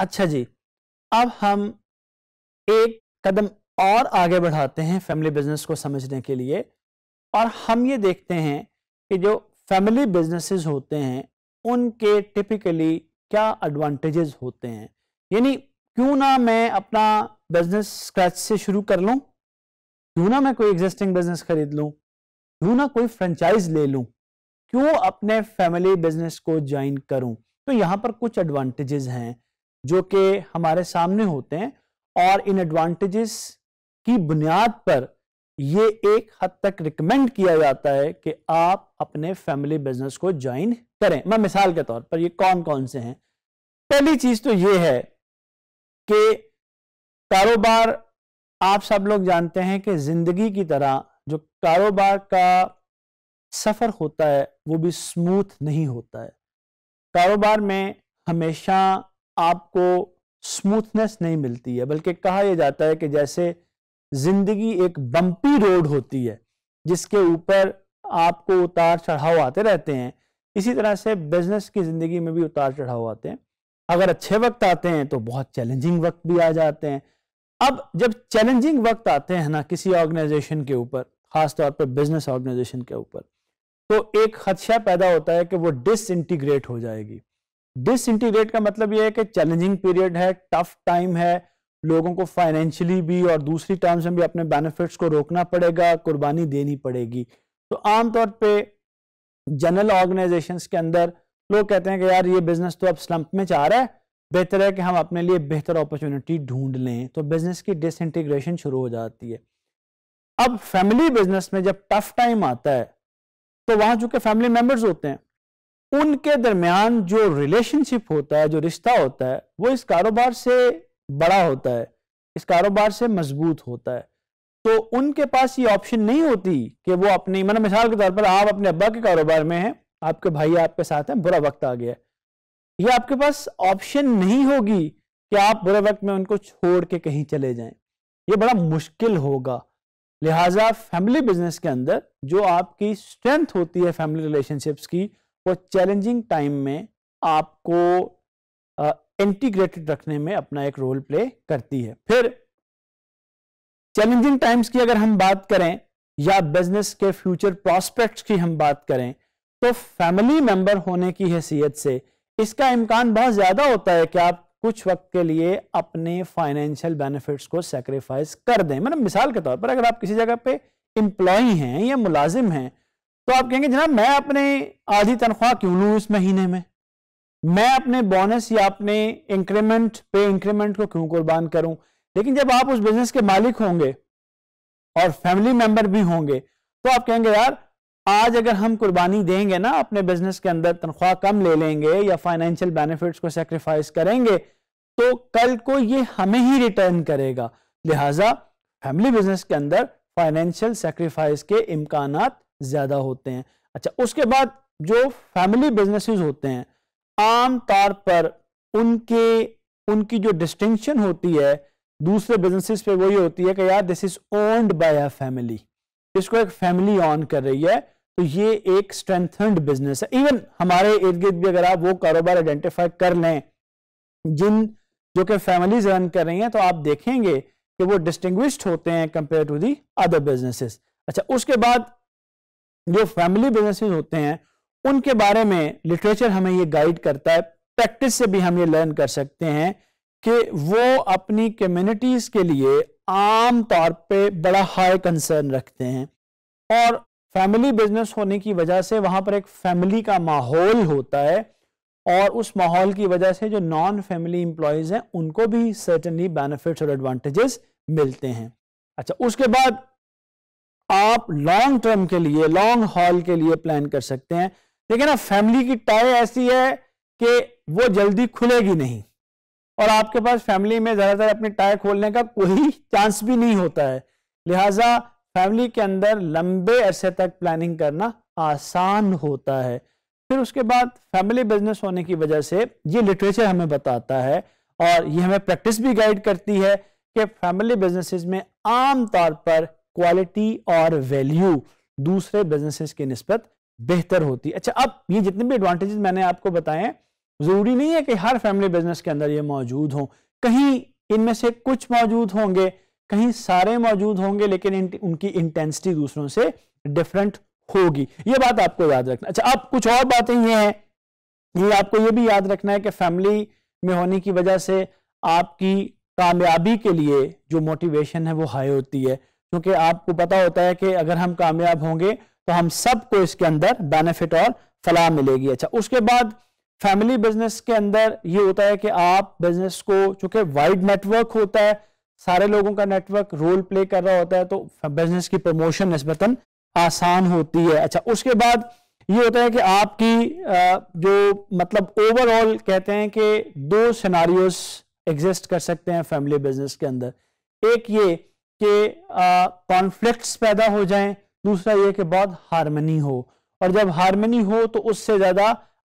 अच्छा जी अब हम एक कदम और आगे बढ़ाते हैं फैमिली बिजनेस को समझने के लिए और हम ये देखते हैं कि जो फैमिली बिजनेसेस होते हैं उनके टिपिकली क्या एडवांटेजेस होते हैं यानी क्यों ना मैं अपना बिजनेस स्क्रैच से शुरू कर लूं क्यों ना मैं कोई एग्जिस्टिंग बिजनेस खरीद लूं क्यों ना कोई फ्रेंचाइज ले लूं क्यों अपने फैमिली बिजनेस को ज्वाइन करूं तो यहां पर कुछ एडवांटेजेस हैं जो कि हमारे सामने होते हैं और इन एडवांटेजेस की बुनियाद पर यह एक हद तक रिकमेंड किया जाता है कि आप अपने फैमिली बिजनेस को ज्वाइन करें मैं मिसाल के तौर पर ये कौन कौन से हैं पहली चीज तो ये है कि कारोबार आप सब लोग जानते हैं कि जिंदगी की तरह जो कारोबार का सफर होता है वो भी स्मूथ नहीं होता है कारोबार में हमेशा आपको स्मूथनेस नहीं मिलती है बल्कि कहा यह जाता है कि जैसे जिंदगी एक बम्पी रोड होती है जिसके ऊपर आपको उतार चढ़ाव आते रहते हैं इसी तरह से बिजनेस की जिंदगी में भी उतार चढ़ाव आते हैं अगर अच्छे वक्त आते हैं तो बहुत चैलेंजिंग वक्त भी आ जाते हैं अब जब चैलेंजिंग वक्त आते हैं ना किसी ऑर्गेनाइजेशन के ऊपर खासतौर पर बिजनेस ऑर्गेनाइजेशन के ऊपर तो एक खदशा पैदा होता है कि वो डिसइंटीग्रेट हो जाएगी डिसइंटीग्रेट का मतलब यह है कि चैलेंजिंग पीरियड है टफ टाइम है लोगों को फाइनेंशियली भी और दूसरी टर्म्स में भी अपने बेनिफिट्स को रोकना पड़ेगा कुर्बानी देनी पड़ेगी तो आमतौर पे जनरल ऑर्गेनाइजेशंस के अंदर लोग कहते हैं कि यार ये बिजनेस तो अब स्लम्प में चाह रहा है बेहतर है कि हम अपने लिए बेहतर अपॉर्चुनिटी ढूंढ लें तो बिजनेस की डिसइंटीग्रेशन शुरू हो जाती है अब फैमिली बिजनेस में जब टफ टाइम आता है तो वहां चूंकि फैमिली मेंबर्स होते हैं उनके दरमियान जो रिलेशनशिप होता है जो रिश्ता होता है वो इस कारोबार से बड़ा होता है इस कारोबार से मजबूत होता है तो उनके पास ये ऑप्शन नहीं होती कि वो अपनी मतलब मिसाल के तौर पर आप अपने अब्बा के कारोबार में हैं आपके भाई आपके साथ हैं बुरा वक्त आ गया ये आपके पास ऑप्शन नहीं होगी कि आप बुरे वक्त में उनको छोड़ के कहीं चले जाएं ये बड़ा मुश्किल होगा लिहाजा फैमिली बिजनेस के अंदर जो आपकी स्ट्रेंथ होती है फैमिली रिलेशनशिप्स की और चैलेंजिंग टाइम में आपको इंटीग्रेटेड रखने में अपना एक रोल प्ले करती है फिर चैलेंजिंग टाइम्स की अगर हम बात करें या बिजनेस के फ्यूचर प्रॉस्पेक्ट्स की हम बात करें तो फैमिली मेंबर होने की हैसियत से इसका इम्कान बहुत ज़्यादा होता है कि आप कुछ वक्त के लिए अपने फाइनेंशियल बेनिफिट्स को सेक्रीफाइस कर दें मतलब मिसाल के तौर पर अगर आप किसी जगह पे इंप्लॉय हैं या मुलाजिम हैं तो आप कहेंगे जनाब मैं अपने आधी तनख्वाह क्यों लू इस महीने में मैं अपने बोनस या अपने इंक्रीमेंट पे इंक्रीमेंट को क्यों कुर्बान करूं लेकिन जब आप उस बिजनेस के मालिक होंगे और फैमिली मेंबर भी होंगे तो आप कहेंगे यार आज अगर हम कुर्बानी देंगे ना अपने बिजनेस के अंदर तनख्वाह कम ले लेंगे या फाइनेंशियल बेनिफिट्स को सेक्रीफाइस करेंगे तो कल को ये हमें ही रिटर्न करेगा लिहाजा फैमिली बिजनेस के अंदर फाइनेंशियल सेक्रीफाइस के इम्कान ज़्यादा होते हैं अच्छा उसके बाद जो फैमिली बिजनेसेस होते हैं आम तौर पर उनके उनकी जो डिस्टिंक्शन होती है दूसरे बिजनेसेस पे वही होती है कि यार this is owned by a family इसको एक फैमिली ऑन कर रही है तो ये एक स्ट्रेंथन्ड बिजनेस है इवन हमारे इर्द गिर्द भी अगर आप वो कारोबार आइडेंटिफाई कर लें जिन जो कि फैमिलीज रन कर रही हैं तो आप देखेंगे कि वो डिस्टिंग्विश्ड होते हैं compare to the other businesses अच्छा उसके बाद जो फैमिली बिजनेसेस होते हैं उनके बारे में लिटरेचर हमें ये गाइड करता है प्रैक्टिस से भी हम ये लर्न कर सकते हैं कि वो अपनी कम्युनिटीज के लिए आम तौर पे बड़ा हाई कंसर्न रखते हैं और फैमिली बिजनेस होने की वजह से वहां पर एक फैमिली का माहौल होता है और उस माहौल की वजह से जो नॉन फैमिली एम्प्लॉयज हैं उनको भी सर्टनली बेनिफिट्स और एडवांटेजेस मिलते हैं अच्छा उसके बाद आप लॉन्ग टर्म के लिए लॉन्ग हॉल के लिए प्लान कर सकते हैं लेकिन अब फैमिली की टाई ऐसी है कि वो जल्दी खुलेगी नहीं और आपके पास फैमिली में ज़्यादातर अपनी टाई खोलने का कोई चांस भी नहीं होता है लिहाजा फैमिली के अंदर लंबे अरसे तक प्लानिंग करना आसान होता है फिर उसके बाद फैमिली बिजनेस होने की वजह से ये लिटरेचर हमें बताता है और ये हमें प्रैक्टिस भी गाइड करती है कि फैमिली बिजनेसेस में आमतौर पर क्वालिटी और वैल्यू दूसरे बिजनेसेस के नस्बत बेहतर होती है अच्छा अब ये जितने भी एडवांटेजेस मैंने आपको बताए जरूरी नहीं है कि हर फैमिली बिजनेस के अंदर ये मौजूद हो कहीं इनमें से कुछ मौजूद होंगे कहीं सारे मौजूद होंगे लेकिन इन, उनकी इंटेंसिटी दूसरों से डिफरेंट होगी ये बात आपको याद रखना अच्छा अब कुछ और बातें ये हैं ये आपको ये भी याद रखना है कि फैमिली में होने की वजह से आपकी कामयाबी के लिए जो मोटिवेशन है वो हाई होती है क्योंकि आपको पता होता है कि अगर हम कामयाब होंगे तो हम सबको इसके अंदर बेनिफिट और फलाह मिलेगी अच्छा उसके बाद फैमिली बिजनेस के अंदर ये होता है कि आप बिजनेस को चूंकि वाइड नेटवर्क होता है सारे लोगों का नेटवर्क रोल प्ले कर रहा होता है तो बिजनेस की प्रमोशन नस्बता आसान होती है अच्छा उसके बाद ये होता है कि आपकी जो मतलब ओवरऑल कहते हैं कि दो सिनारियोस एग्जिस्ट कर सकते हैं फैमिली बिजनेस के अंदर एक ये कि कॉन्फ्लिक्ट्स पैदा हो जाएं दूसरा ये कि बहुत हारमनी हो और जब हारमनी हो तो उससे ज़्यादा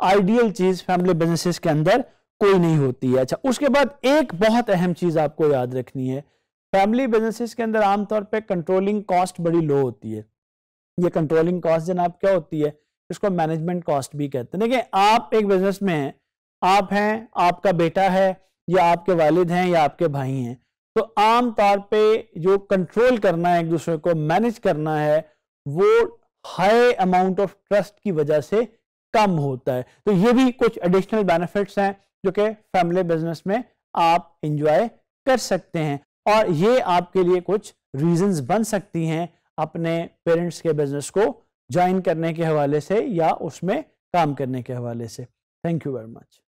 आइडियल चीज़ फैमिली बिजनेसेस के अंदर कोई नहीं होती है अच्छा उसके बाद एक बहुत अहम चीज़ आपको याद रखनी है फैमिली बिजनेसेस के अंदर आमतौर पर कंट्रोलिंग कॉस्ट बड़ी लो होती है ये कंट्रोलिंग कॉस्ट जनाब क्या होती है इसको मैनेजमेंट कॉस्ट भी कहते हैं देखिए आप एक बिजनेस में हैं आप हैं आपका बेटा है या आपके वालिद हैं या आपके भाई हैं तो आम तौर पे जो कंट्रोल करना है एक दूसरे को मैनेज करना है वो हाई अमाउंट ऑफ ट्रस्ट की वजह से कम होता है तो ये भी कुछ एडिशनल बेनिफिट्स हैं जो कि फैमिली बिजनेस में आप इंजॉय कर सकते हैं और ये आपके लिए कुछ रीजंस बन सकती हैं अपने पेरेंट्स के बिजनेस को ज्वाइन करने के हवाले से या उसमें काम करने के हवाले से थैंक यू वेरी मच